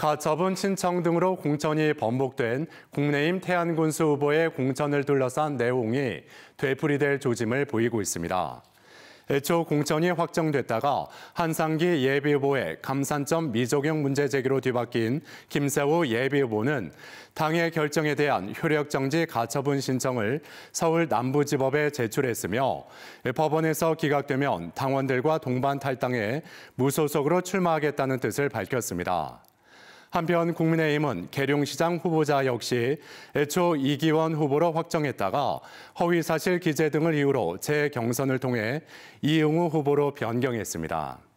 가처분 신청 등으로 공천이 번복된 국내임 태안군수 후보의 공천을 둘러싼 내용이 되풀이될 조짐을 보이고 있습니다. 애초 공천이 확정됐다가 한상기 예비후보의 감산점 미적용 문제 제기로 뒤바뀐 김세우 예비후보는 당의 결정에 대한 효력정지 가처분 신청을 서울 남부지법에 제출했으며 법원에서 기각되면 당원들과 동반 탈당해 무소속으로 출마하겠다는 뜻을 밝혔습니다. 한편 국민의힘은 계룡시장 후보자 역시 애초 이기원 후보로 확정했다가 허위사실 기재 등을 이유로 재경선을 통해 이용우 후보로 변경했습니다.